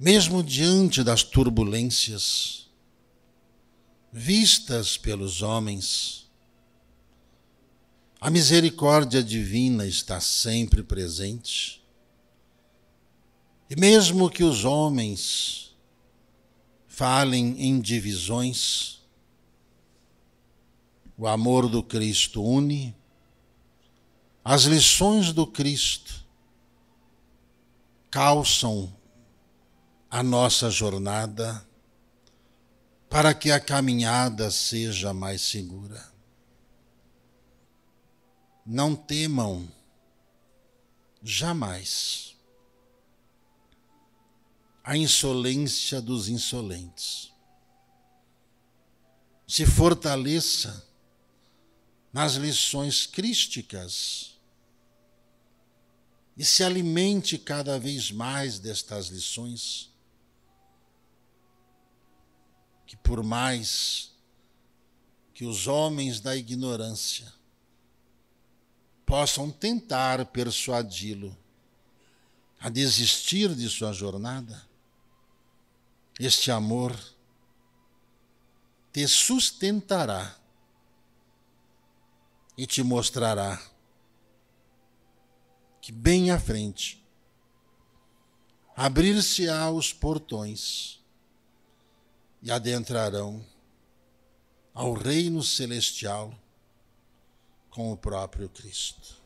mesmo diante das turbulências vistas pelos homens, a misericórdia divina está sempre presente. E mesmo que os homens falem em divisões, o amor do Cristo une, as lições do Cristo calçam a nossa jornada para que a caminhada seja mais segura. Não temam jamais a insolência dos insolentes. Se fortaleça nas lições crísticas e se alimente cada vez mais destas lições que por mais que os homens da ignorância possam tentar persuadi-lo a desistir de sua jornada, este amor te sustentará e te mostrará que bem à frente abrir-se-á os portões e adentrarão ao reino celestial com o próprio Cristo.